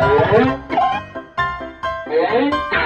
Música hum? hum?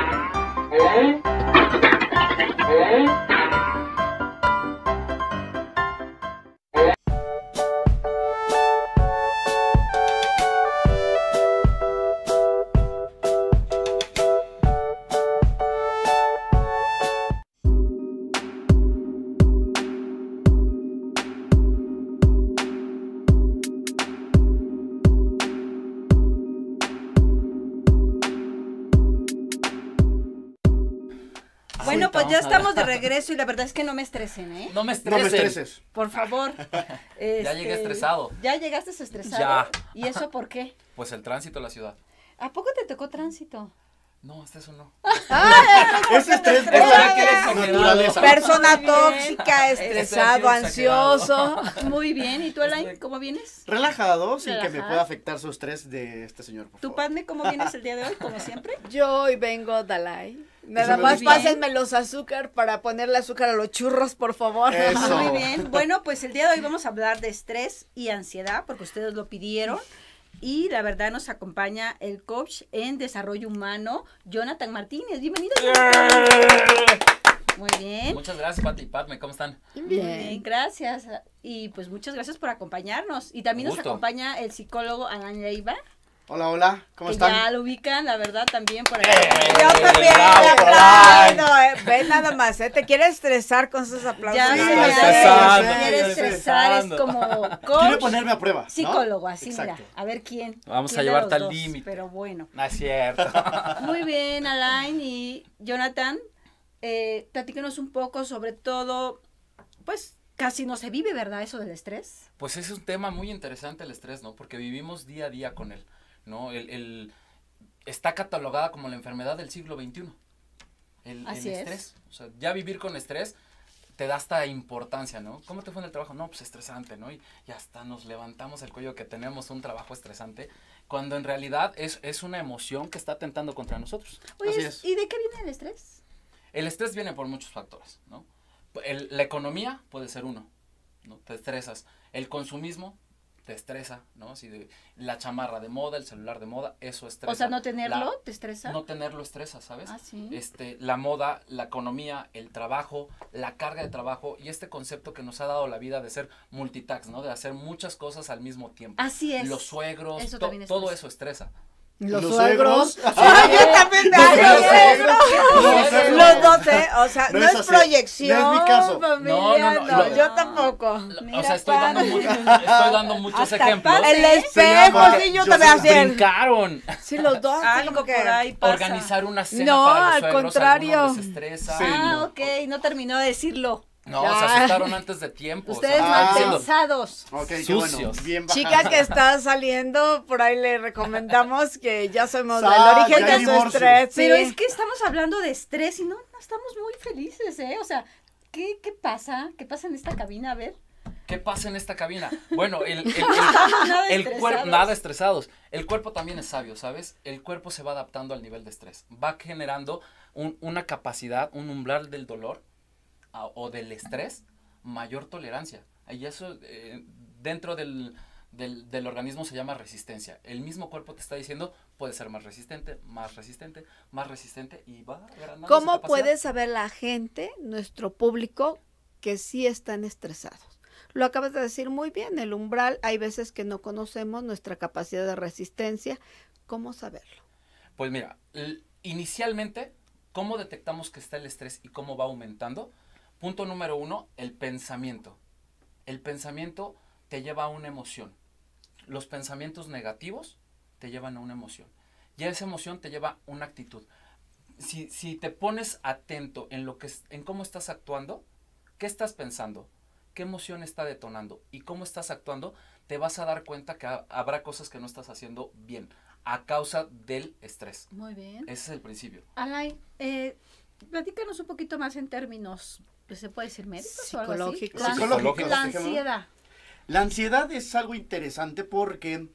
regreso y la verdad es que no me estresen, ¿eh? No me estreses. Por favor. ya llegué este, estresado. Ya llegaste estresado. Ya. ¿Y eso por qué? Pues el tránsito a la ciudad. ¿A poco te tocó tránsito? No, hasta eso no. Ah, es estrés Persona tóxica, estresado, ansioso. Muy bien. ¿Y tú, Elaine, cómo vienes? Relajado, sin que me pueda afectar su estrés de este señor. Por ¿Tú, Padme, cómo vienes el día de hoy, como siempre? Yo hoy vengo Dalai. Nada más pásenme los azúcar para ponerle azúcar a los churros, por favor. Ah, muy bien. Bueno, pues el día de hoy vamos a hablar de estrés y ansiedad, porque ustedes lo pidieron. Y la verdad nos acompaña el coach en desarrollo humano, Jonathan Martínez. Bienvenido. Muy bien. Muchas gracias, Pati y Padme. ¿Cómo están? Bien. gracias. Y pues muchas gracias por acompañarnos. Y también nos acompaña el psicólogo Alan Leiva. Hola, hola, ¿cómo están? Ya lo ubican, la verdad, también por ahí. Eh, Yo también, aplaudo. Eh, ve nada más, ¿eh? Te quiere estresar con esos aplausos. Ya, sí, ya, estresando. Te quiere estresar, es como coach. Quiere ponerme a prueba, ¿no? Psicólogo, así Exacto. mira, a ver quién. Vamos a llevarte al límite. Pero bueno. No es cierto. Muy bien, Alain y Jonathan, eh, platíquenos un poco sobre todo, pues, casi no se vive, ¿verdad? Eso del estrés. Pues es un tema muy interesante el estrés, ¿no? Porque vivimos día a día con él. ¿no? El, está catalogada como la enfermedad del siglo XXI. El, estrés. O sea, ya vivir con estrés te da esta importancia, ¿no? ¿Cómo te fue en el trabajo? No, pues estresante, ¿no? Y, hasta nos levantamos el cuello que tenemos un trabajo estresante, cuando en realidad es, es una emoción que está atentando contra nosotros. Así es. ¿y de qué viene el estrés? El estrés viene por muchos factores, ¿no? la economía puede ser uno, ¿no? Te estresas. El consumismo te estresa, ¿no? Si la chamarra de moda, el celular de moda, eso estresa. O sea, no tenerlo te estresa. No tenerlo estresa, ¿sabes? Ah, este, la moda, la economía, el trabajo, la carga de trabajo y este concepto que nos ha dado la vida de ser multitax, ¿no? De hacer muchas cosas al mismo tiempo. Así es. Los suegros, todo eso estresa. Los, los suegros. suegros. Sí. Ay, ah, yo también te los, suegros. los dos, ¿eh? O sea, no, no es, es proyección. No es mi caso. Familia, no, no, no, yo tampoco. Mira, o sea, estoy dando, mucho, estoy dando muchos Hasta ejemplos. El espejo, sí, yo, también te voy a hacer. Brincaron. Sí, los dos. Algo que por ahí pasa. Organizar una cena no, para los al suegros, contrario. Ah, sí, ah, ok, no terminó de decirlo. No, se asustaron antes de tiempo. Ustedes mal pensados. Sucios. Chica que está saliendo, por ahí le recomendamos que ya somos del origen de su estrés. Pero es que estamos hablando de estrés y no, no estamos muy felices, ¿eh? O sea, ¿qué, pasa? ¿Qué pasa en esta cabina? A ver. ¿Qué pasa en esta cabina? Bueno, el, el, nada, estresados. El cuerpo también es sabio, ¿sabes? El cuerpo se va adaptando al nivel de estrés. Va generando una capacidad, un umbral del dolor o del estrés, mayor tolerancia. Y eso eh, dentro del, organismo se llama resistencia. El mismo cuerpo te está diciendo, puede ser más resistente, más resistente, más resistente y va ¿Cómo puede saber la gente, nuestro público, que sí están estresados? Lo acabas de decir muy bien, el umbral, hay veces que no conocemos nuestra capacidad de resistencia. ¿Cómo saberlo? Pues mira, inicialmente, ¿cómo detectamos que está el estrés y cómo va aumentando? Punto número uno, el pensamiento. El pensamiento te lleva a una emoción. Los pensamientos negativos te llevan a una emoción. Y esa emoción te lleva a una actitud. Si, te pones atento en, lo que, en cómo estás actuando, qué estás pensando, qué emoción está detonando y cómo estás actuando, te vas a dar cuenta que habrá cosas que no estás haciendo bien a causa del estrés. Muy bien. Ese es el principio. Alain, eh, platícanos un poquito más en términos pues, se puede decir médicos o algo así? La, la ansiedad. La ansiedad es algo interesante porque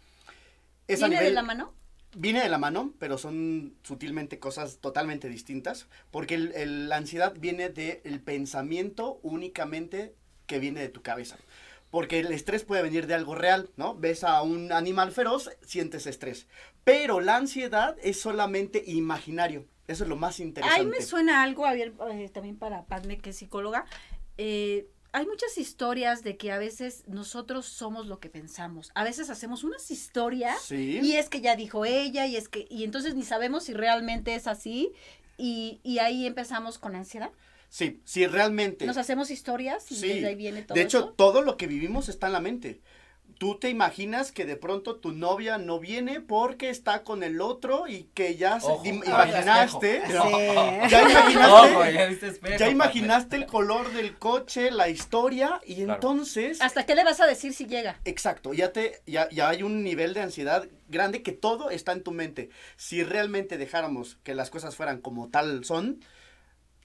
¿Viene de la mano? Viene de la mano, pero son sutilmente cosas totalmente distintas, porque la ansiedad viene del pensamiento únicamente que viene de tu cabeza. Porque el estrés puede venir de algo real, ¿no? Ves a un animal feroz, sientes estrés. Pero la ansiedad es solamente imaginario. Eso es lo más interesante. Ahí me suena algo, eh, también para Padme, que es psicóloga. Eh, hay muchas historias de que a veces nosotros somos lo que pensamos. A veces hacemos unas historias y es que ya dijo ella y es que y entonces ni sabemos si realmente es así y, ahí empezamos con ansiedad. Sí, sí, realmente. Nos hacemos historias y desde ahí viene todo. De hecho, todo lo que vivimos está en la mente tú te imaginas que de pronto tu novia no viene porque está con el otro y que ya imaginaste, ya imaginaste, imaginaste el color del coche, la historia y entonces hasta qué le vas a decir si llega. Exacto, ya te ya hay un nivel de ansiedad grande que todo está en tu mente. Si realmente dejáramos que las cosas fueran como tal son,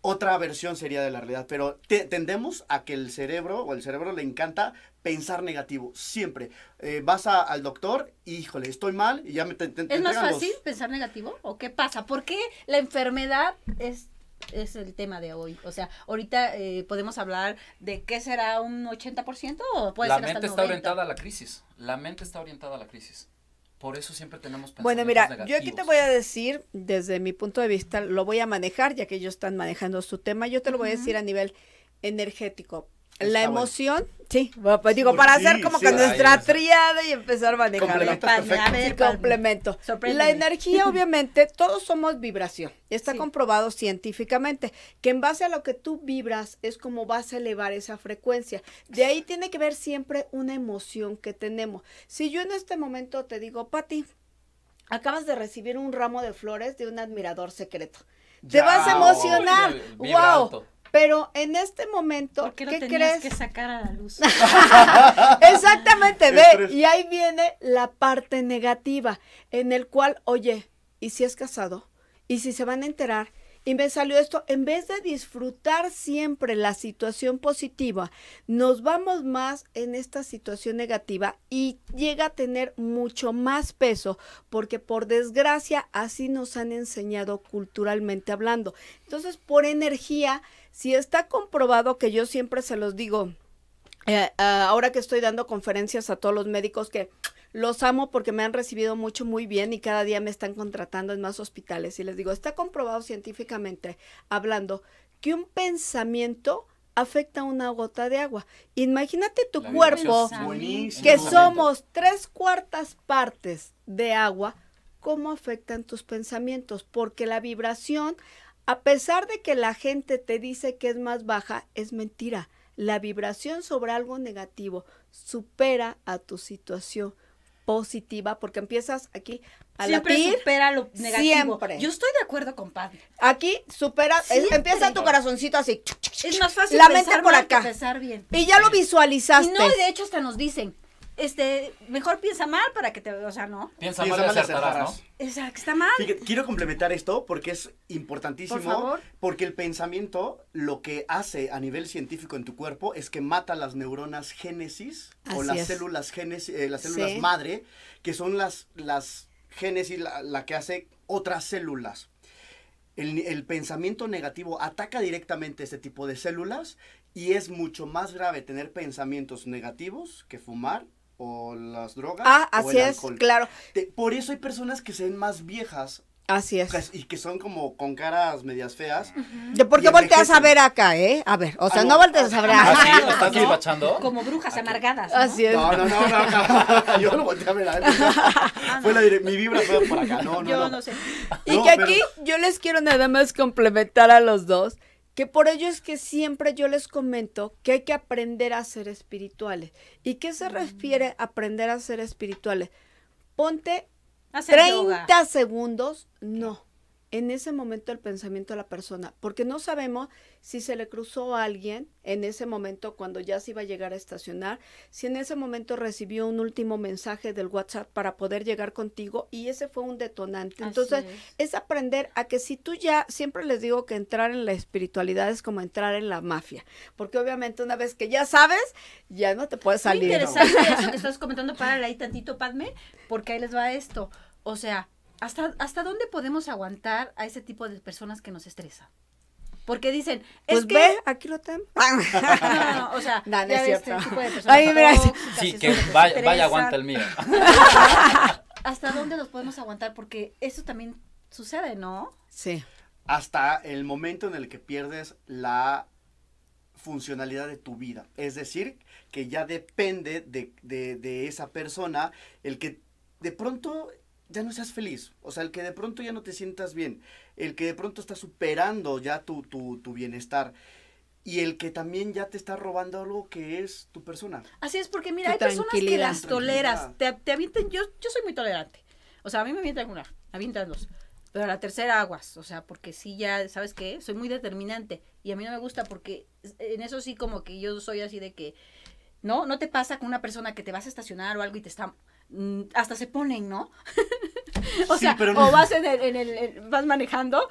otra versión sería de la realidad, pero tendemos a que el cerebro o el cerebro le encanta pensar negativo, siempre. Eh, vas al doctor, híjole, estoy mal y ya me... Te, ¿Es más fácil pensar negativo o qué pasa? ¿Por qué la enfermedad es es el tema de hoy. O sea, ahorita eh, podemos hablar de qué será un 80% o puede ser hasta mente La mente está orientada a la crisis. La mente está orientada a la crisis. Por eso siempre tenemos Bueno, mira, yo aquí te voy a decir, desde mi punto de vista, lo voy a manejar, ya que ellos están manejando su tema, yo te lo voy a decir a nivel energético. La emoción. Sí, pues digo, para hacer como que nuestra triada y empezar a manejar perfecto. complemento. La energía, obviamente, todos somos vibración. Está comprobado científicamente que en base a lo que tú vibras es como vas a elevar esa frecuencia. De ahí tiene que ver siempre una emoción que tenemos. Si yo en este momento te digo, Pati, acabas de recibir un ramo de flores de un admirador secreto. te vas a emocionar. ¡Wow! Pero en este momento, ¿Por qué, crees? que sacar a la luz? Exactamente, ve, y ahí viene la parte negativa, en el cual, oye, ¿y si es casado? ¿Y si se van a enterar? Y me salió esto, en vez de disfrutar siempre la situación positiva, nos vamos más en esta situación negativa y llega a tener mucho más peso, porque por desgracia así nos han enseñado culturalmente hablando. Entonces, por energía, si está comprobado que yo siempre se los digo, eh, eh, ahora que estoy dando conferencias a todos los médicos que los amo porque me han recibido mucho, muy bien y cada día me están contratando en más hospitales. Y les digo, está comprobado científicamente hablando que un pensamiento afecta una gota de agua. Imagínate tu cuerpo, que somos tres cuartas partes de agua, cómo afectan tus pensamientos, porque la vibración, a pesar de que la gente te dice que es más baja, es mentira. La vibración sobre algo negativo supera a tu situación positiva porque empiezas aquí a Siempre supera lo negativo. Siempre. Yo estoy de acuerdo con Padre. Aquí supera, empieza tu corazoncito así. Es más fácil La mente por acá. bien. Y ya lo visualizaste. Y no, de hecho hasta nos dicen, este, mejor piensa mal para que te, o sea, ¿no? Piensa, mal, y acertarás, ¿no? Exacto, está mal. quiero complementar esto porque es importantísimo. Por favor. Porque el pensamiento lo que hace a nivel científico en tu cuerpo es que mata las neuronas génesis o las células eh, las células madre, que son las, las génesis, la, que hace otras células. El, el, pensamiento negativo ataca directamente este tipo de células y es mucho más grave tener pensamientos negativos que fumar o las drogas ah, así Es, claro. por eso hay personas que se ven más viejas. Así es. Pues, y que son como con caras medias feas. por qué volteas a ver acá, eh? A ver, o sea, ah, no, volteas a ver ah, acá. estás Como brujas amargadas. Así es. No, no, no, no, Yo lo volteé a ver acá. Ah, mi vibra fue por acá. No, no, yo no. sé. Y que aquí yo les quiero nada más complementar a los dos que por ello es que siempre yo les comento que hay que aprender a ser espirituales. ¿Y qué se mm. refiere a aprender a ser espirituales? Ponte 30 segundos, no en ese momento el pensamiento de la persona, porque no sabemos si se le cruzó a alguien en ese momento cuando ya se iba a llegar a estacionar, si en ese momento recibió un último mensaje del WhatsApp para poder llegar contigo y ese fue un detonante. Entonces, es. aprender a que si tú ya, siempre les digo que entrar en la espiritualidad es como entrar en la mafia, porque obviamente una vez que ya sabes, ya no te puedes salir. interesante eso que estás comentando, para ahí tantito, Padme, porque ahí les va esto. O sea, ¿Hasta, ¿Hasta dónde podemos aguantar a ese tipo de personas que nos estresan? Porque dicen, es pues ve, aquí lo tengo. o sea, es cierto. Este tipo de personas sí, que vaya, vaya, aguanta el mío. ¿Hasta dónde los podemos aguantar? Porque eso también sucede, ¿no? Sí. Hasta el momento en el que pierdes la funcionalidad de tu vida. Es decir, que ya depende de, de, de esa persona el que de pronto ya no seas feliz. O sea, el que de pronto ya no te sientas bien, el que de pronto está superando ya tu, tu, tu bienestar y el que también ya te está robando algo que es tu persona. Así es, porque mira, hay personas que las toleras, te, te yo, yo soy muy tolerante. O sea, a mí me avientan una, avientan dos. Pero a la tercera aguas, o sea, porque sí ya, ¿sabes qué? Soy muy determinante y a mí no me gusta porque en eso sí como que yo soy así de que, no, no te pasa con una persona que te vas a estacionar o algo y te está, mm, hasta se ponen, ¿no? O sea, o vas, manejando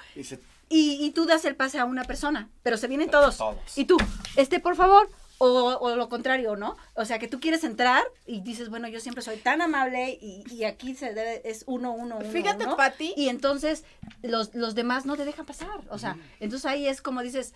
y, tú das el pase a una persona, pero se vienen todos. Y tú, este, por favor, o, lo contrario, ¿no? O sea, que tú quieres entrar y dices, bueno, yo siempre soy tan amable y, aquí se debe, es uno, uno, uno. Fíjate, Pati. Y entonces los, demás no te dejan pasar. O sea, entonces ahí es como dices,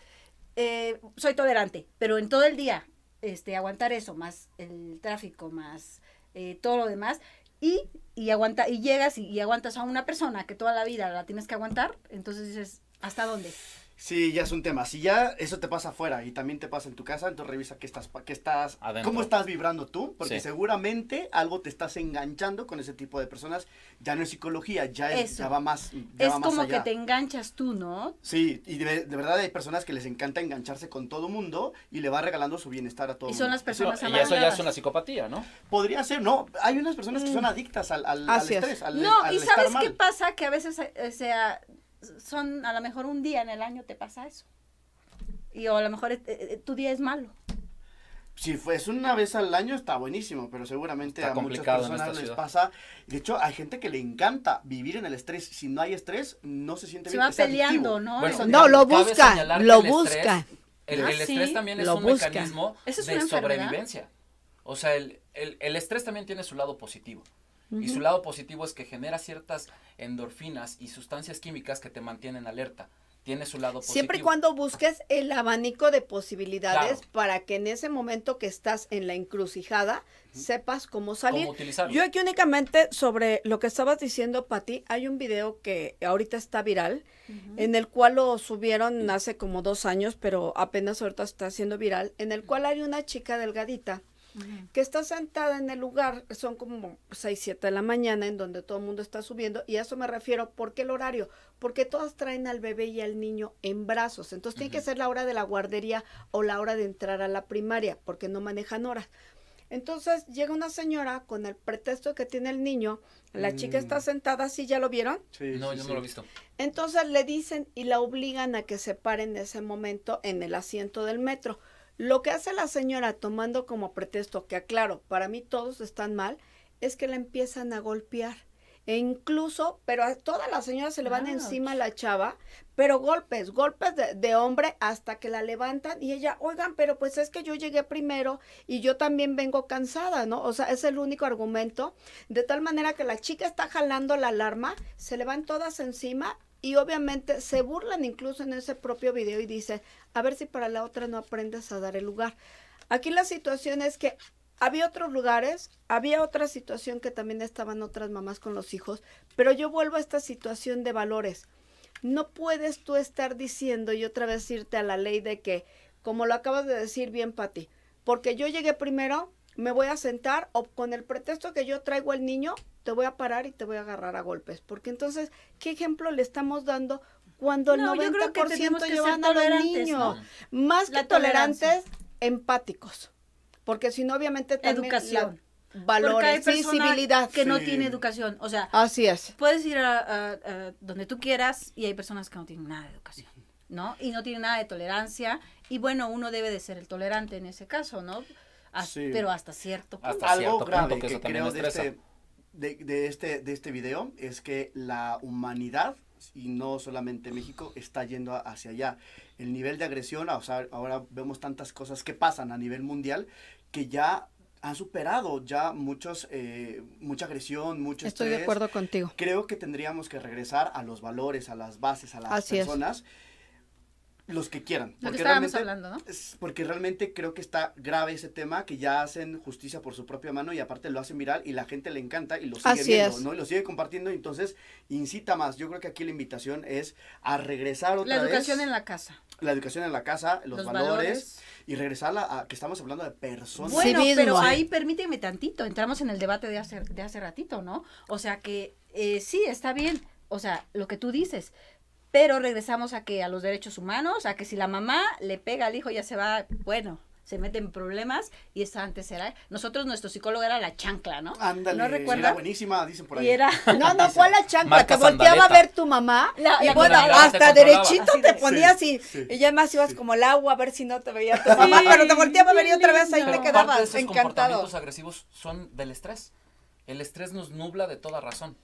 eh, soy tolerante, pero en todo el día, este, aguantar eso, más el tráfico, más eh, todo lo demás, y, y, aguanta, y llegas y, y aguantas a una persona que toda la vida la tienes que aguantar, entonces dices, ¿hasta dónde? Sí, ya es un tema. Si ya eso te pasa afuera y también te pasa en tu casa, entonces revisa qué estás, qué estás, cómo estás vibrando tú, porque seguramente algo te estás enganchando con ese tipo de personas. Ya no es psicología, ya, es, ya va más. es como que te enganchas tú, ¿no? Sí, y de, verdad hay personas que les encanta engancharse con todo mundo y le va regalando su bienestar a todo. Y son las personas eso, Y eso ya es una psicopatía, ¿no? Podría ser, no. Hay unas personas que mm. son adictas al, al, al estrés, no, y sabes qué pasa que a veces, o eh, sea, son a lo mejor un día en el año te pasa eso. Y o a lo mejor eh, eh, eh, tu día es malo. Si es una vez al año está buenísimo, pero seguramente a muchas personas les pasa. De hecho, hay gente que le encanta vivir en el estrés. Si no hay estrés, no se siente bien. Se va peleando, ¿no? no, lo busca, lo busca. El, ah, estrés también es un mecanismo de sobrevivencia. O sea, el, el, el estrés también tiene su lado positivo. Y su lado positivo es que genera ciertas endorfinas y sustancias químicas que te mantienen alerta. Tiene su lado positivo. Siempre y cuando busques el abanico de posibilidades para que en ese momento que estás en la encrucijada sepas cómo salir. ¿Cómo utilizarlo? Yo aquí únicamente sobre lo que estabas diciendo, Pati, hay un video que ahorita está viral, en el cual lo subieron hace como dos años, pero apenas ahorita está siendo viral, en el cual hay una chica delgadita que está sentada en el lugar, son como 6, 7 de la mañana en donde todo el mundo está subiendo y a eso me refiero, ¿por qué el horario? Porque todas traen al bebé y al niño en brazos, entonces tiene que ser la hora de la guardería o la hora de entrar a la primaria, porque no manejan horas. Entonces llega una señora con el pretexto que tiene el niño, la chica está mm. sentada, ¿sí ya lo vieron? no, yo no lo he visto. Entonces le dicen y la obligan a que se pare en ese momento en el asiento del metro. Lo que hace la señora tomando como pretexto que, aclaro, para mí todos están mal, es que la empiezan a golpear. E incluso, pero a todas las señoras se le van encima la chava, pero golpes, golpes de, de, hombre hasta que la levantan y ella, oigan, pero pues es que yo llegué primero y yo también vengo cansada, ¿no? O sea, es el único argumento. De tal manera que la chica está jalando la alarma, se le van todas encima y obviamente se burlan incluso en ese propio video y dice a ver si para la otra no aprendes a dar el lugar. Aquí la situación es que había otros lugares, había otra situación que también estaban otras mamás con los hijos, pero yo vuelvo a esta situación de valores. No puedes tú estar diciendo y otra vez irte a la ley de que, como lo acabas de decir bien, Patti, porque yo llegué primero, me voy a sentar o con el pretexto que yo traigo al niño, te voy a parar y te voy a agarrar a golpes. Porque entonces, ¿qué ejemplo le estamos dando cuando el 90% llevan a los niños? Más que tolerantes, empáticos. Porque si no, obviamente también... Educación. valores, sensibilidad. Que no tiene educación. O sea, así es. Puedes ir a, a, donde tú quieras y hay personas que no tienen nada de educación, ¿no? Y no tienen nada de tolerancia. Y bueno, uno debe de ser el tolerante en ese caso, ¿no? Pero hasta cierto punto. Algo grave que, creo este, de este, de, este, de video es que la humanidad y no solamente México, está yendo hacia allá. El nivel de agresión, ahora vemos tantas cosas que pasan a nivel mundial que ya han superado ya muchos, eh, mucha agresión, mucho Estoy de acuerdo contigo. Creo que tendríamos que regresar a los valores, a las bases, a las personas los que quieran. porque hablando, porque realmente creo que está grave ese tema, que ya hacen justicia por su propia mano y aparte lo hacen viral y la gente le encanta y lo sigue viendo, ¿no? Y lo sigue compartiendo entonces incita más. Yo creo que aquí la invitación es a regresar otra vez. La educación en la casa. La educación en la casa, los, valores, y regresarla, a, que estamos hablando de personas. Bueno, pero ahí permíteme tantito, entramos en el debate de hace, de hace ratito, ¿no? O sea que eh, sí, está bien, o sea, lo que tú dices, pero regresamos a que a los derechos humanos, a que si la mamá le pega al hijo ya se va, bueno, se mete en problemas y esa antes era nosotros nuestro psicólogo era la chancla, ¿no? Ándale. No recuerda. Era buenísima, dicen por ahí. Y era No, no fue la chancla, te volteaba a ver tu mamá y bueno, hasta derechito te ponías y ya más ibas como el agua a ver si no te veía tu mamá, pero te volteaba a ver y otra vez ahí te quedabas encantado. Los comportamientos agresivos son del estrés. El estrés nos nubla de toda razón.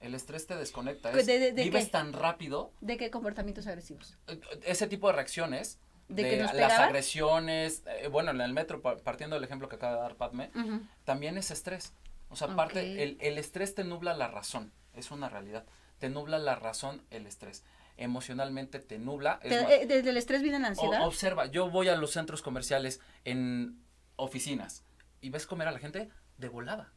El estrés te desconecta. Es, de, vives tan rápido. ¿De qué comportamientos agresivos? Eh, ese tipo de reacciones. De, las agresiones. Eh, bueno, en el metro, partiendo del ejemplo que acaba de dar Padme, también es estrés. O sea, aparte, el, estrés te nubla la razón. Es una realidad. Te nubla la razón el estrés emocionalmente te nubla. Eh, desde el estrés viene la ansiedad. observa, yo voy a los centros comerciales en oficinas y ves comer a la gente de volada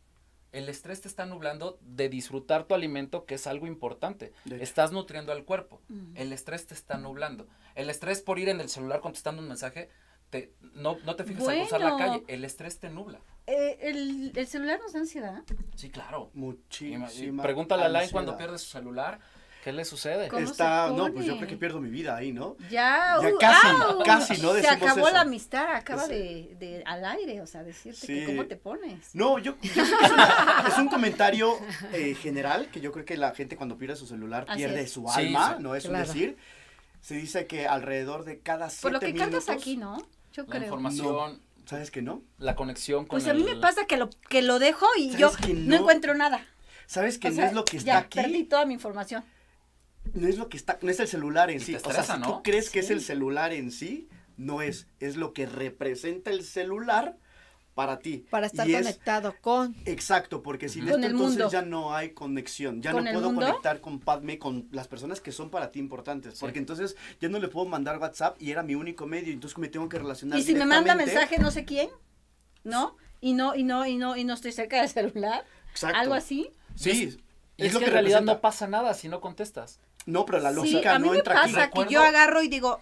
el estrés te está nublando de disfrutar tu alimento, que es algo importante. Estás nutriendo al cuerpo. El estrés te está nublando. El estrés por ir en el celular contestando un mensaje, te, no, te fijas en cruzar la calle. El estrés te nubla. Eh, el, el, celular nos da ansiedad? Sí, claro. Muchísima. Y, pregúntale a Lai cuando pierde su celular ¿Qué le sucede? Está, no, pues yo creo que pierdo mi vida ahí, ¿no? Ya, ya uh, casi, ah, uh, casi, ¿no? se acabó la amistad, acaba de, de, al aire, o sea, decirte cómo te pones. No, yo, es, un comentario eh, general que yo creo que la gente cuando pierde su celular pierde su alma, ¿no? Es un decir. Se dice que alrededor de cada siete Por lo que cantas aquí, ¿no? Yo creo. La información. ¿Sabes que no? La conexión con Pues a mí me pasa que lo, que lo dejo y yo no? encuentro nada. ¿Sabes que no es lo que está ya, Perdí toda mi información no es lo que está, no es el celular en sí. o sea, si tú crees que es el celular en sí, no es, es lo que representa el celular para ti. Para estar conectado con. Exacto, porque sin esto entonces ya no hay conexión. Ya no puedo conectar con Padme, con las personas que son para ti importantes. Porque entonces ya no le puedo mandar WhatsApp y era mi único medio. Entonces me tengo que relacionar. Y si me manda mensaje no sé quién, ¿no? Y no, y no, y no, y no estoy cerca del celular. Algo así. Sí. es, lo que, en realidad no pasa nada si no contestas. No, pero la lógica a mí no entra pasa que yo agarro y digo,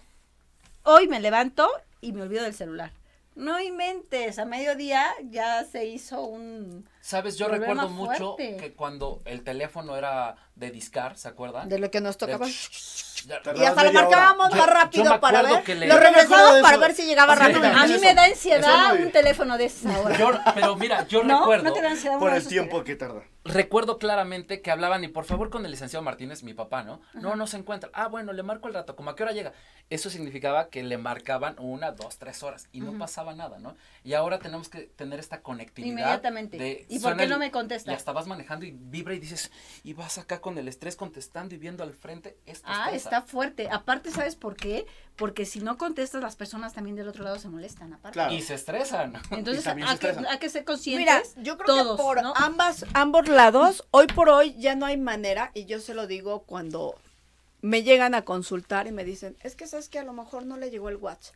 hoy me levanto y me olvido del celular. No hay mentes a mediodía ya se hizo un. Sabes, yo recuerdo mucho que cuando el teléfono era de discar, ¿se acuerdan? De lo que nos tocaba. Y hasta lo marcábamos más rápido para ver. Lo regresábamos para ver si llegaba rápido. A mí me da ansiedad un teléfono de esa hora. pero mira, yo recuerdo. Por el tiempo que tarda recuerdo claramente que hablaban y por favor con el licenciado Martínez, mi papá, ¿no? No, no se encuentra. Ah, bueno, le marco el rato, ¿Cómo? a qué hora llega. Eso significaba que le marcaban una, dos, tres horas y no pasaba nada, ¿no? Y ahora tenemos que tener esta conectividad. Inmediatamente. ¿Y por qué no me contestas? Ya estabas manejando y vibra y dices, y vas acá con el estrés contestando y viendo al frente. ah, está fuerte. Aparte, ¿sabes por qué? porque si no contestas, las personas también del otro lado se molestan, aparte. Y se estresan. Entonces, hay que, hay ser conscientes. Mira, yo creo que por ambas, ambos lados, hoy por hoy ya no hay manera, y yo se lo digo cuando me llegan a consultar y me dicen, es que sabes que a lo mejor no le llegó el watch.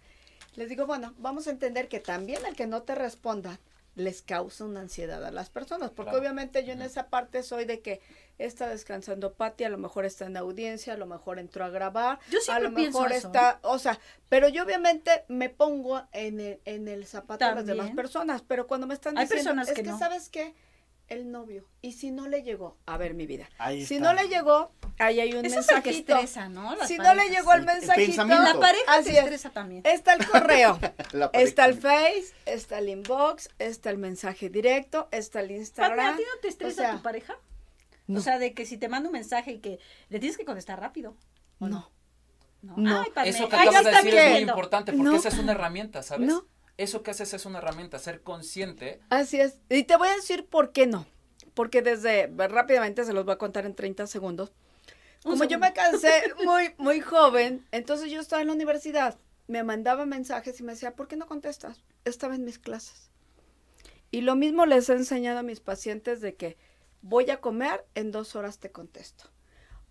Les digo, bueno, vamos a entender que también el que no te responda les causa una ansiedad a las personas, porque obviamente yo en esa parte soy de que está descansando Patti, a lo mejor está en audiencia, a lo mejor entró a grabar, yo a lo mejor está, o sea, pero yo obviamente me pongo en el, zapato de las demás personas, pero cuando me están diciendo, personas es que, sabes qué, el novio. Y si no le llegó, a ver mi vida. si no le llegó, ahí hay un Eso ¿no? si no le llegó el mensajito, la pareja también. Está el correo, está el Face, está el inbox, está el mensaje directo, está el Instagram. ¿A ti no te estresa tu pareja? O sea, de que si te mando un mensaje y que le tienes que contestar rápido. no. No. Eso que acabas de decir es muy importante porque esa es una herramienta, ¿sabes? Eso que haces es una herramienta, ser consciente. Así es. Y te voy a decir por qué no. Porque desde, rápidamente se los voy a contar en 30 segundos. Como yo me cansé muy, muy joven, entonces yo estaba en la universidad. Me mandaba mensajes y me decía, ¿por qué no contestas? Estaba en mis clases. Y lo mismo les he enseñado a mis pacientes de que voy a comer, en dos horas te contesto.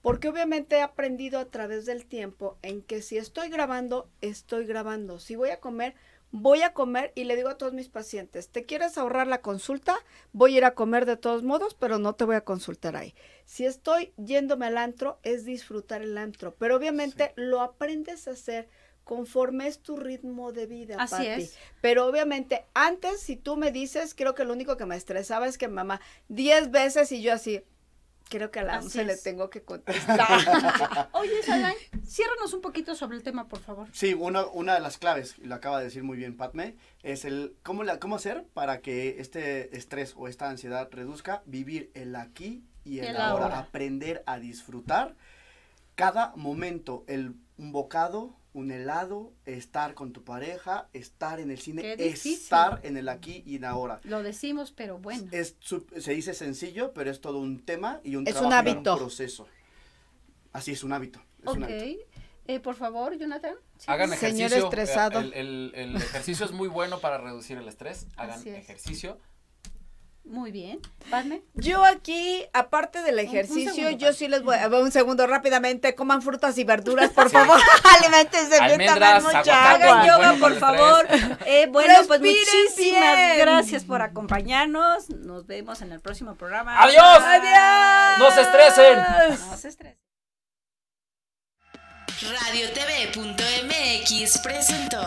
Porque obviamente he aprendido a través del tiempo en que si estoy grabando, estoy grabando. Si voy a comer, voy a comer y le digo a todos mis pacientes, ¿te quieres ahorrar la consulta? Voy a ir a comer de todos modos, pero no te voy a consultar ahí. Si estoy yéndome al antro, es disfrutar el antro. Pero obviamente lo aprendes a hacer conforme es tu ritmo de vida. Así es. Pero obviamente, antes, si tú me dices, creo que lo único que me estresaba es que mamá, diez veces y yo así, creo que a la se le tengo que contestar. Oye, Salay, ciérranos un poquito sobre el tema, por favor. Sí, una, una de las claves, y lo acaba de decir muy bien Patme, es el cómo, la, cómo hacer para que este estrés o esta ansiedad reduzca, vivir el aquí y el, ahora. aprender a disfrutar cada momento, el bocado un helado, estar con tu pareja, estar en el cine, estar en el aquí y en ahora. Lo decimos, pero bueno. se dice sencillo, pero es todo un tema y un, es un, hábito. proceso. Así es, un hábito. ok. Eh, por favor, Jonathan. Hagan ejercicio. Señor estresado. El, ejercicio es muy bueno para reducir el estrés. Hagan ejercicio muy bien. Padme. Yo aquí, aparte del ejercicio, yo sí les voy a un segundo rápidamente, coman frutas y verduras, por favor. Alimentense bien también Hagan yoga, por favor. Eh, bueno, pues muchísimas gracias por acompañarnos. Nos vemos en el próximo programa. Adiós. Adiós. No se estresen. No se estresen. RadioTV.mx presentó